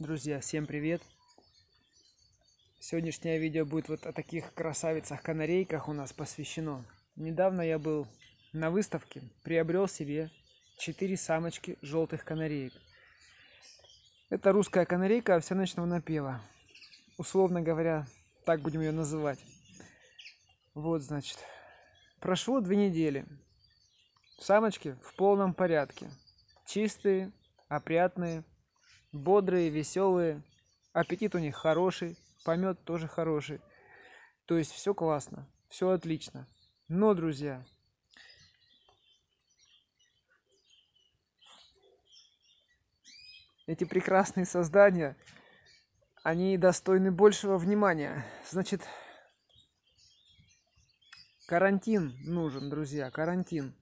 Друзья, всем привет! Сегодняшнее видео будет вот о таких красавицах-канарейках у нас посвящено. Недавно я был на выставке, приобрел себе четыре самочки желтых канареек. Это русская канарейка овсяночного напева. Условно говоря, так будем ее называть. Вот, значит, прошло две недели. Самочки в полном порядке. Чистые, опрятные – бодрые, веселые, аппетит у них хороший, помет тоже хороший. То есть все классно, все отлично. Но, друзья, эти прекрасные создания, они достойны большего внимания. Значит, карантин нужен, друзья, карантин.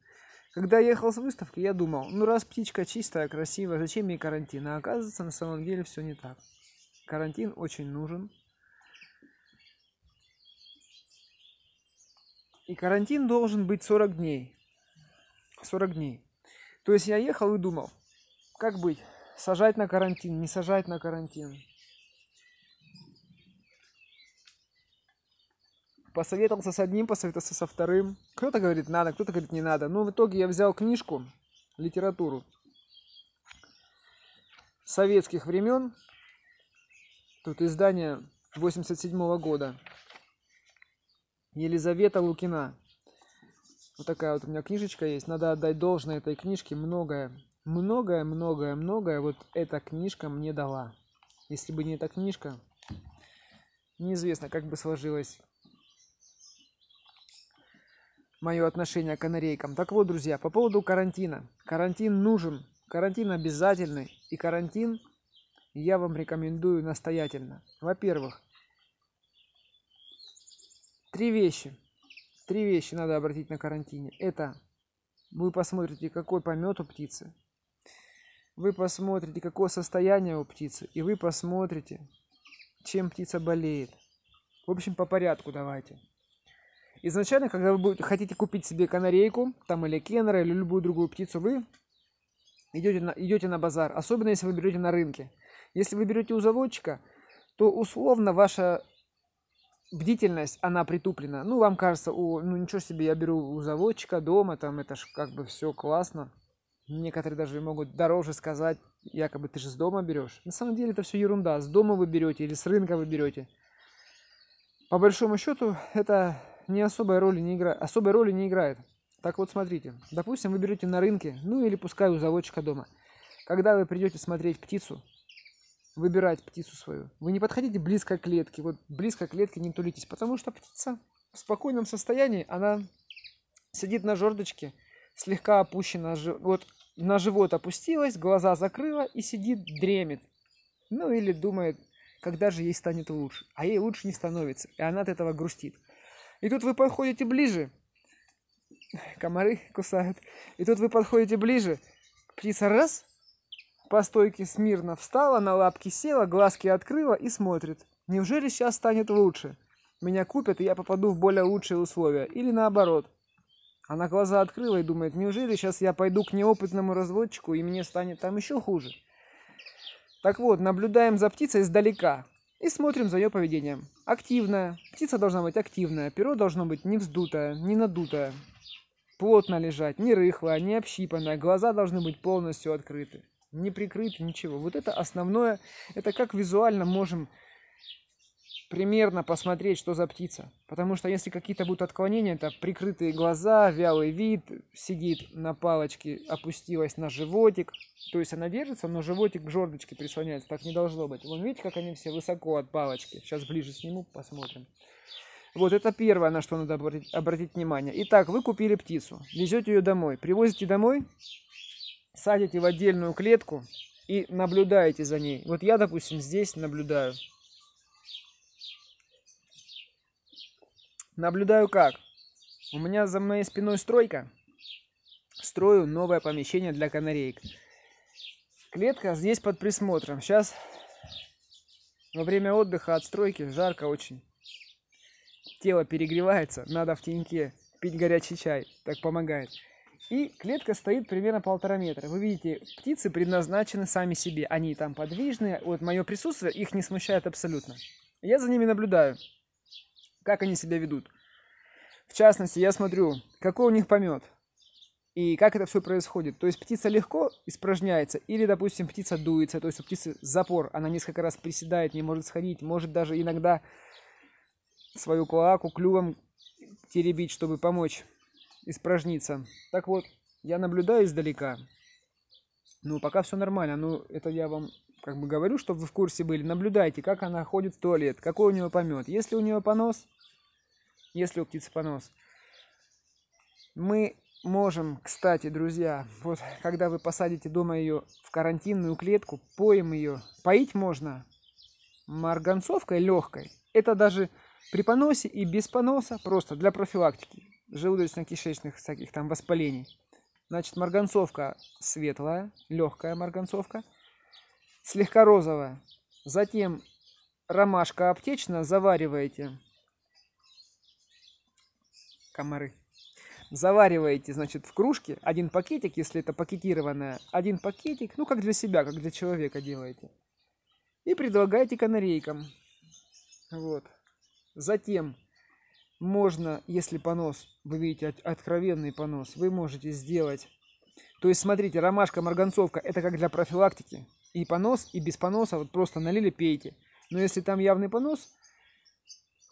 Когда я ехал с выставки, я думал, ну раз птичка чистая, красивая, зачем ей карантин? А оказывается, на самом деле все не так. Карантин очень нужен. И карантин должен быть 40 дней. 40 дней. То есть я ехал и думал, как быть, сажать на карантин, не сажать на карантин. Посоветовался с одним, посоветовался со вторым. Кто-то говорит надо, кто-то говорит не надо. Но ну, в итоге я взял книжку, литературу советских времен. Тут издание 87 -го года. Елизавета Лукина. Вот такая вот у меня книжечка есть. Надо отдать должное этой книжке. Многое, многое, многое, многое вот эта книжка мне дала. Если бы не эта книжка, неизвестно, как бы сложилось мое отношение к канарейкам. Так вот, друзья, по поводу карантина. Карантин нужен, карантин обязательный, и карантин я вам рекомендую настоятельно. Во-первых, три вещи. Три вещи надо обратить на карантине. Это вы посмотрите, какой помет у птицы, вы посмотрите, какое состояние у птицы, и вы посмотрите, чем птица болеет. В общем, по порядку давайте. Изначально, когда вы будете, хотите купить себе канарейку, там или кеннера, или любую другую птицу, вы идете на, идете на базар, особенно если вы берете на рынке. Если вы берете у заводчика, то условно ваша бдительность, она притуплена. Ну, вам кажется, о, ну ничего себе, я беру у заводчика дома, там это ж как бы все классно. Некоторые даже могут дороже сказать, якобы ты же с дома берешь. На самом деле это все ерунда. С дома вы берете или с рынка вы берете. По большому счету это не особой роли не играет, особой роли не играет. Так вот, смотрите, допустим, вы берете на рынке, ну или пускай у заводчика дома. Когда вы придете смотреть птицу, выбирать птицу свою, вы не подходите близко к клетке, вот близко к клетке не тулитесь, потому что птица в спокойном состоянии, она сидит на жердочке, слегка опущена, вот на живот опустилась, глаза закрыла и сидит, дремет, Ну или думает, когда же ей станет лучше. А ей лучше не становится, и она от этого грустит. И тут вы подходите ближе. Комары кусают. И тут вы подходите ближе. Птица раз, по стойке смирно встала, на лапки села, глазки открыла и смотрит. Неужели сейчас станет лучше? Меня купят, и я попаду в более лучшие условия. Или наоборот. Она глаза открыла и думает, неужели сейчас я пойду к неопытному разводчику, и мне станет там еще хуже? Так вот, наблюдаем за птицей издалека. И смотрим за ее поведением. Активная. Птица должна быть активная, перо должно быть не вздутое, не надутое. Плотно лежать, не рыхлое, не общипанное. Глаза должны быть полностью открыты. Не прикрыты, ничего. Вот это основное. Это как визуально можем примерно посмотреть, что за птица. Потому что если какие-то будут отклонения, это прикрытые глаза, вялый вид, сидит на палочке, опустилась на животик. То есть она держится, но животик к жердочке прислоняется. Так не должно быть. Вон видите, как они все высоко от палочки. Сейчас ближе сниму, посмотрим. Вот это первое, на что надо обратить, обратить внимание. Итак, вы купили птицу, везете ее домой, привозите домой, садите в отдельную клетку и наблюдаете за ней. Вот я, допустим, здесь наблюдаю. Наблюдаю как. У меня за моей спиной стройка. Строю новое помещение для канареек. Клетка здесь под присмотром. Сейчас во время отдыха от стройки жарко очень. Тело перегревается, надо в теньке пить горячий чай, так помогает. И клетка стоит примерно полтора метра. Вы видите, птицы предназначены сами себе. Они там подвижные. Вот мое присутствие их не смущает абсолютно. Я за ними наблюдаю как они себя ведут. В частности, я смотрю, какой у них помет и как это все происходит. То есть птица легко испражняется или, допустим, птица дуется, то есть у птицы запор, она несколько раз приседает, не может сходить, может даже иногда свою клоаку клювом теребить, чтобы помочь испражниться. Так вот, я наблюдаю издалека. Ну, пока все нормально, ну, это я вам как бы говорю, чтобы вы в курсе были, наблюдайте, как она ходит в туалет, какой у нее помет. Если у нее понос, если у птицы понос, мы можем, кстати, друзья, вот когда вы посадите дома ее в карантинную клетку, поим ее, поить можно марганцовкой легкой. Это даже при поносе и без поноса, просто для профилактики желудочно-кишечных всяких там воспалений. Значит, марганцовка светлая, легкая марганцовка – слегка розовая. Затем ромашка аптечная завариваете. Комары. Завариваете, значит, в кружке один пакетик, если это пакетированная, один пакетик, ну, как для себя, как для человека делаете. И предлагаете канарейкам. Вот. Затем можно, если понос, вы видите откровенный понос, вы можете сделать. То есть, смотрите, ромашка, марганцовка, это как для профилактики и понос, и без поноса, вот просто налили, пейте. Но если там явный понос,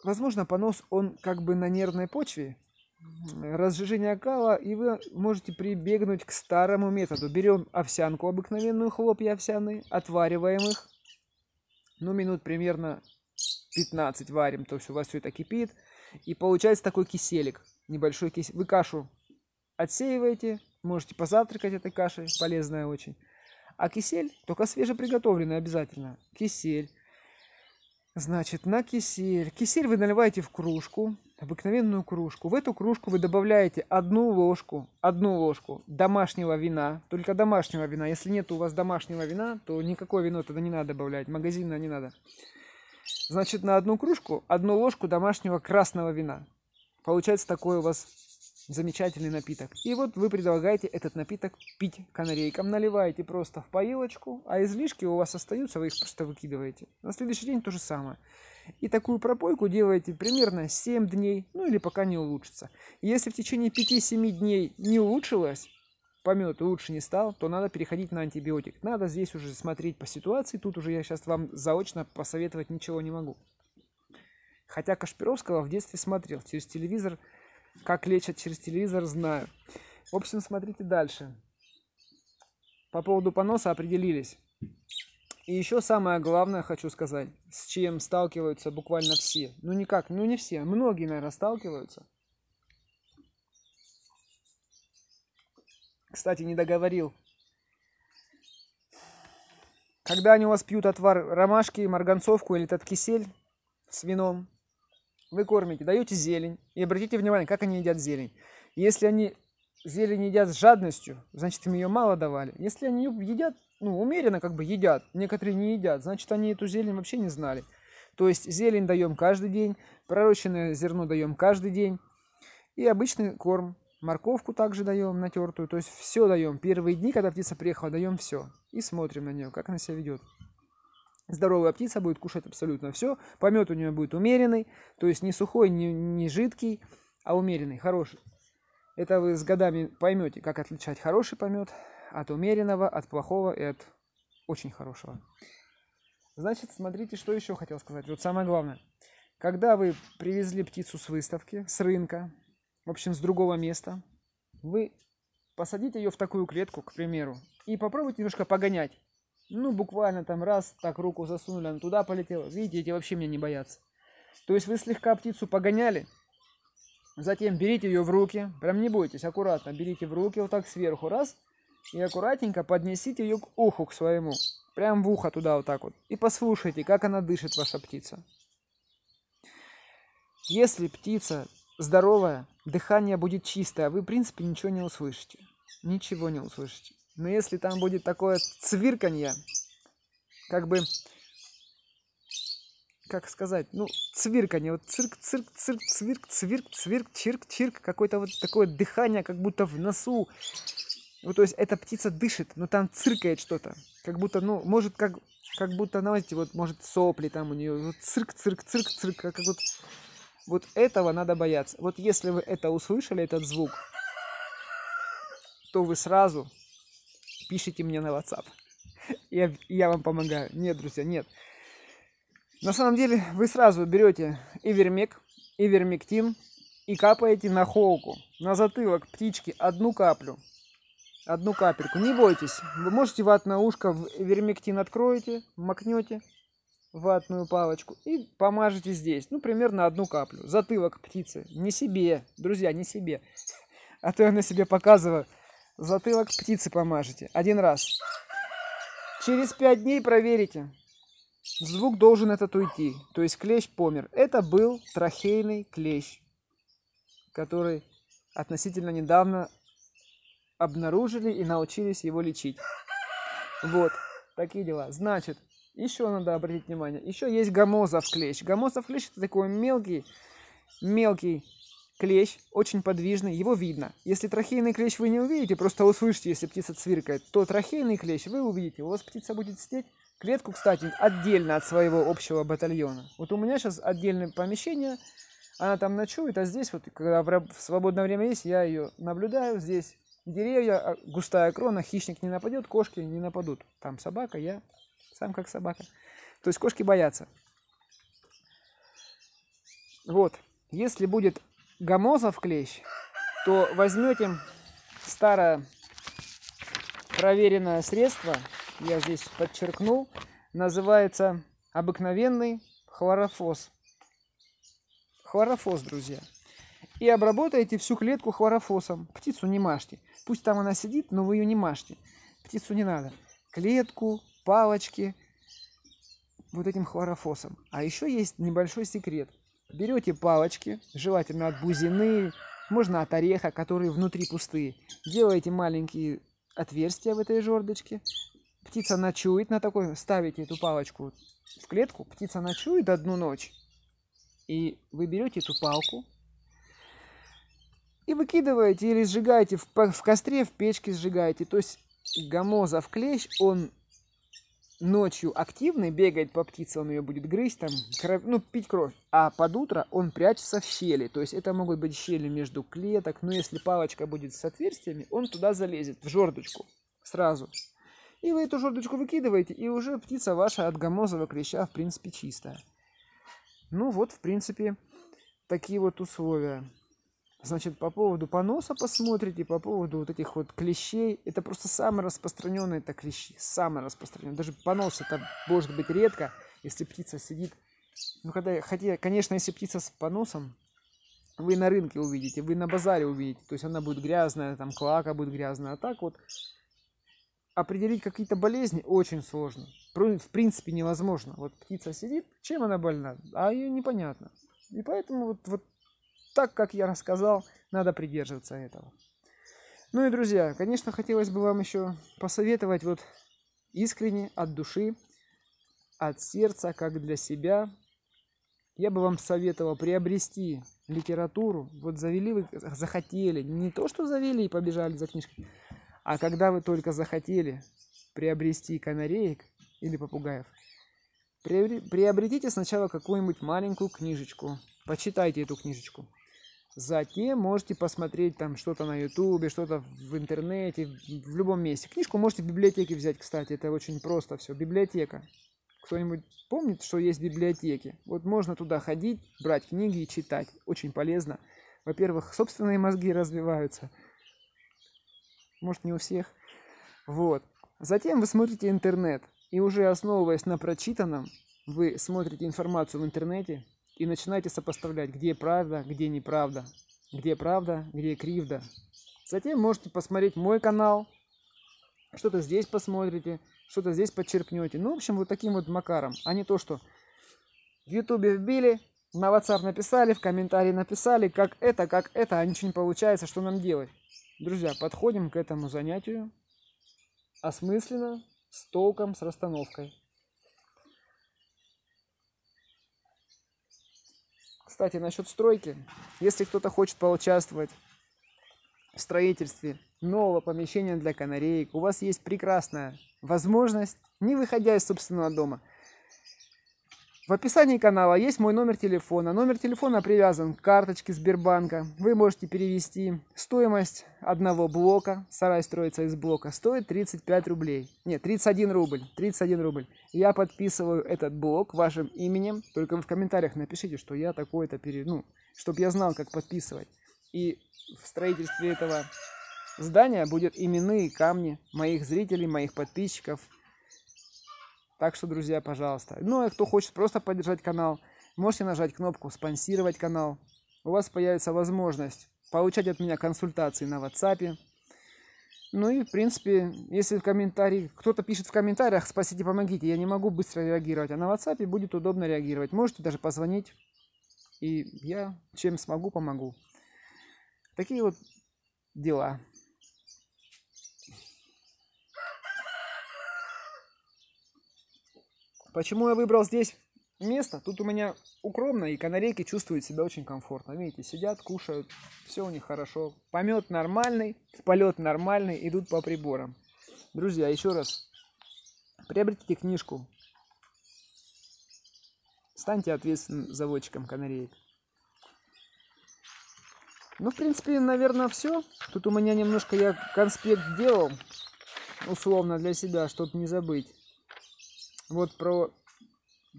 возможно, понос, он как бы на нервной почве, разжижение кала, и вы можете прибегнуть к старому методу. Берем овсянку обыкновенную, хлопья овсяные, отвариваем их, ну, минут примерно 15 варим, то есть у вас все это кипит, и получается такой киселик, небольшой кисель. Вы кашу отсеиваете, можете позавтракать этой кашей, полезная очень. А кисель, только свежеприготовленный обязательно. Кисель. Значит, на кисель. Кисель вы наливаете в кружку, обыкновенную кружку. В эту кружку вы добавляете одну ложку, одну ложку домашнего вина, только домашнего вина. Если нет у вас домашнего вина, то никакое вино тогда не надо добавлять, магазинное не надо. Значит, на одну кружку одну ложку домашнего красного вина. Получается такой у вас замечательный напиток. И вот вы предлагаете этот напиток пить канарейкам, наливаете просто в поилочку, а излишки у вас остаются, вы их просто выкидываете. На следующий день то же самое. И такую пропойку делаете примерно 7 дней, ну или пока не улучшится. Если в течение 5-7 дней не улучшилось, помет лучше не стал, то надо переходить на антибиотик. Надо здесь уже смотреть по ситуации, тут уже я сейчас вам заочно посоветовать ничего не могу. Хотя Кашпировского в детстве смотрел через телевизор – как лечат через телевизор, знаю. В общем, смотрите дальше. По поводу поноса определились. И еще самое главное хочу сказать, с чем сталкиваются буквально все. Ну никак, ну не все, многие, наверное, сталкиваются. Кстати, не договорил. Когда они у вас пьют отвар ромашки, марганцовку или этот кисель с вином, вы кормите, даете зелень, и обратите внимание, как они едят зелень. Если они зелень едят с жадностью, значит, им ее мало давали. Если они едят, ну, умеренно как бы едят, некоторые не едят, значит, они эту зелень вообще не знали. То есть зелень даем каждый день, пророщенное зерно даем каждый день, и обычный корм. Морковку также даем натертую, то есть все даем. Первые дни, когда птица приехала, даем все. И смотрим на нее, как она себя ведет. Здоровая птица будет кушать абсолютно все. Помет у нее будет умеренный, то есть не сухой, не, не жидкий, а умеренный, хороший. Это вы с годами поймете, как отличать хороший помет от умеренного, от плохого и от очень хорошего. Значит, смотрите, что еще хотел сказать. Вот самое главное. Когда вы привезли птицу с выставки, с рынка, в общем, с другого места, вы посадите ее в такую клетку, к примеру, и попробуйте немножко погонять. Ну, буквально там раз, так руку засунули, она туда полетела. Видите, эти вообще меня не боятся. То есть вы слегка птицу погоняли, затем берите ее в руки, прям не бойтесь, аккуратно берите в руки вот так сверху, раз, и аккуратненько поднесите ее к уху к своему, прям в ухо туда вот так вот, и послушайте, как она дышит, ваша птица. Если птица здоровая, дыхание будет чистое, а вы, в принципе, ничего не услышите. Ничего не услышите. Но если там будет такое цвирканье, как бы, как сказать, ну, цвирканье, вот цирк, цирк, цирк, цвирк, цвирк, цвирк, чирк, чирк, какое-то вот такое дыхание, как будто в носу. Вот, ну, то есть эта птица дышит, но там циркает что-то. Как будто, ну, может, как, как будто, знаете, вот, может, сопли там у нее, вот цирк, цирк, цирк, цирк, как, как вот, вот этого надо бояться. Вот если вы это услышали, этот звук, то вы сразу пишите мне на WhatsApp. Я, я вам помогаю. Нет, друзья, нет. На самом деле вы сразу берете ивермек, ивермектин и капаете на холку, на затылок птички одну каплю. Одну капельку. Не бойтесь. Вы можете ватное ушко в ивермектин откроете, макнете ватную палочку и помажете здесь. Ну, примерно одну каплю. Затылок птицы. Не себе, друзья, не себе. А то я на себе показываю. Затылок птицы помажете. Один раз. Через пять дней проверите. Звук должен этот уйти. То есть клещ помер. Это был трахейный клещ, который относительно недавно обнаружили и научились его лечить. Вот, такие дела. Значит, еще надо обратить внимание. Еще есть гомозов клещ. Гомозов клещ это такой мелкий, мелкий клещ очень подвижный, его видно. Если трахейный клещ вы не увидите, просто услышите, если птица цвиркает, то трахейный клещ вы увидите. У вас птица будет сидеть клетку, кстати, отдельно от своего общего батальона. Вот у меня сейчас отдельное помещение, она там ночует, а здесь вот, когда в свободное время есть, я ее наблюдаю, здесь деревья, а, густая крона, хищник не нападет, кошки не нападут. Там собака, я сам как собака. То есть кошки боятся. Вот, если будет гомозов клещ, то возьмете старое проверенное средство, я здесь подчеркнул, называется обыкновенный хлорофос. Хлорофос, друзья. И обработаете всю клетку хлорофосом. Птицу не мажьте. Пусть там она сидит, но вы ее не мажьте. Птицу не надо. Клетку, палочки, вот этим хлорофосом. А еще есть небольшой секрет – берете палочки, желательно от бузины, можно от ореха, которые внутри пустые. Делаете маленькие отверстия в этой жердочке. Птица ночует на такой, ставите эту палочку в клетку, птица ночует одну ночь. И вы берете эту палку и выкидываете или сжигаете в, в костре, в печке сжигаете. То есть гомозов клещ, он ночью активный, бегает по птице, он ее будет грызть, там, кровь, ну, пить кровь. А под утро он прячется в щели. То есть это могут быть щели между клеток, но если палочка будет с отверстиями, он туда залезет, в жердочку, сразу. И вы эту жердочку выкидываете, и уже птица ваша от гомозового клеща, в принципе, чистая. Ну вот, в принципе, такие вот условия. Значит, по поводу поноса посмотрите, по поводу вот этих вот клещей. Это просто самые распространенные это клещи, самые распространенные. Даже понос это может быть редко, если птица сидит. Ну, когда, хотя, конечно, если птица с поносом, вы на рынке увидите, вы на базаре увидите. То есть она будет грязная, там клака будет грязная. А так вот определить какие-то болезни очень сложно. В принципе, невозможно. Вот птица сидит, чем она больна, а ее непонятно. И поэтому вот, вот так, как я рассказал, надо придерживаться этого. Ну и, друзья, конечно, хотелось бы вам еще посоветовать вот искренне, от души, от сердца, как для себя, я бы вам советовал приобрести литературу. Вот завели вы, захотели, не то, что завели и побежали за книжкой, а когда вы только захотели приобрести канареек или попугаев, приобретите сначала какую-нибудь маленькую книжечку, почитайте эту книжечку. Затем можете посмотреть там что-то на ютубе, что-то в интернете, в любом месте. Книжку можете в библиотеке взять, кстати, это очень просто все. Библиотека. Кто-нибудь помнит, что есть библиотеки? Вот можно туда ходить, брать книги и читать. Очень полезно. Во-первых, собственные мозги развиваются. Может, не у всех. Вот. Затем вы смотрите интернет. И уже основываясь на прочитанном, вы смотрите информацию в интернете, и начинайте сопоставлять, где правда, где неправда, где правда, где кривда. Затем можете посмотреть мой канал, что-то здесь посмотрите, что-то здесь подчеркнете. Ну, в общем, вот таким вот макаром, а не то, что в Ютубе вбили, на WhatsApp написали, в комментарии написали, как это, как это, а ничего не получается, что нам делать. Друзья, подходим к этому занятию осмысленно, с толком, с расстановкой. Кстати, насчет стройки. Если кто-то хочет поучаствовать в строительстве нового помещения для канареек, у вас есть прекрасная возможность, не выходя из собственного дома – в описании канала есть мой номер телефона. Номер телефона привязан к карточке Сбербанка. Вы можете перевести. Стоимость одного блока, сарай строится из блока, стоит 35 рублей. Нет, 31 рубль. 31 рубль. Я подписываю этот блок вашим именем. Только вы в комментариях напишите, что я такое то перев... Ну, чтобы я знал, как подписывать. И в строительстве этого здания будут именные камни моих зрителей, моих подписчиков – так что, друзья, пожалуйста. Ну, а кто хочет просто поддержать канал, можете нажать кнопку «Спонсировать канал». У вас появится возможность получать от меня консультации на WhatsApp. Ну и, в принципе, если в комментарии кто-то пишет в комментариях «Спасите, помогите», я не могу быстро реагировать, а на WhatsApp будет удобно реагировать. Можете даже позвонить, и я чем смогу, помогу. Такие вот дела. Почему я выбрал здесь место? Тут у меня укромно, и канарейки чувствуют себя очень комфортно. Видите, сидят, кушают, все у них хорошо. Помет нормальный, полет нормальный, идут по приборам. Друзья, еще раз, приобретите книжку. Станьте ответственным заводчиком канареек. Ну, в принципе, наверное, все. Тут у меня немножко я конспект делал, условно, для себя, чтобы не забыть. Вот про,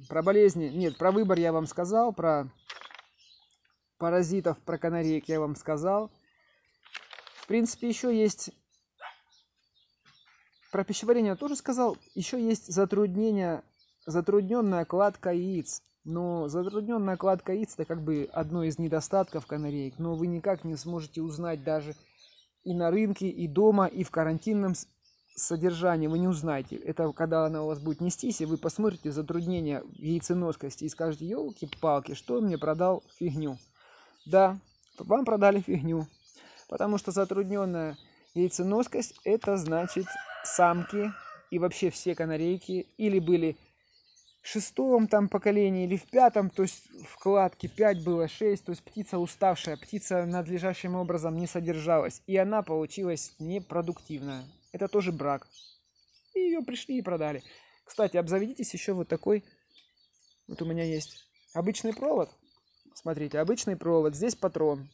про болезни, нет, про выбор я вам сказал, про паразитов, про канареек я вам сказал. В принципе, еще есть... Про пищеварение я тоже сказал. Еще есть затруднение, затрудненная кладка яиц. Но затрудненная кладка яиц – это как бы одно из недостатков канареек. Но вы никак не сможете узнать даже и на рынке, и дома, и в карантинном содержание вы не узнаете. Это когда она у вас будет нестись, и вы посмотрите затруднение яйценоскости и скажете, елки-палки, что мне продал фигню? Да, вам продали фигню, потому что затрудненная яйценоскость – это значит самки и вообще все канарейки или были в шестом там поколении или в пятом, то есть вкладки кладке 5 было 6, то есть птица уставшая, птица надлежащим образом не содержалась, и она получилась непродуктивная. Это тоже брак. И ее пришли и продали. Кстати, обзаведитесь еще вот такой. Вот у меня есть обычный провод. Смотрите, обычный провод. Здесь патрон.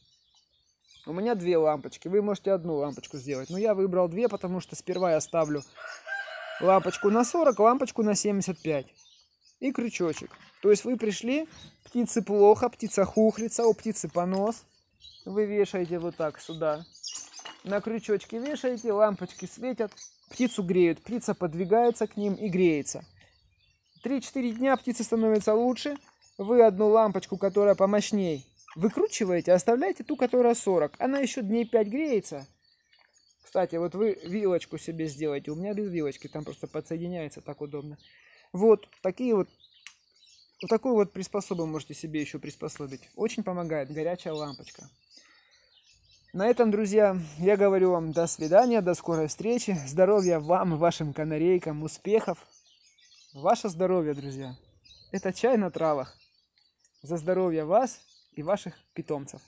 У меня две лампочки. Вы можете одну лампочку сделать. Но я выбрал две, потому что сперва я ставлю лампочку на 40, лампочку на 75. И крючочек. То есть вы пришли, птицы плохо, птица хухлится, у птицы понос. Вы вешаете вот так сюда на крючочки вешаете, лампочки светят, птицу греют, птица подвигается к ним и греется. 3-4 дня птицы становятся лучше, вы одну лампочку, которая помощней, выкручиваете, оставляете ту, которая 40, она еще дней 5 греется. Кстати, вот вы вилочку себе сделаете, у меня без вилочки, там просто подсоединяется так удобно. Вот такие вот вот такую вот приспособу можете себе еще приспособить. Очень помогает горячая лампочка. На этом, друзья, я говорю вам до свидания, до скорой встречи. Здоровья вам, вашим канарейкам, успехов. Ваше здоровье, друзья. Это чай на травах. За здоровье вас и ваших питомцев.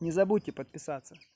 Не забудьте подписаться.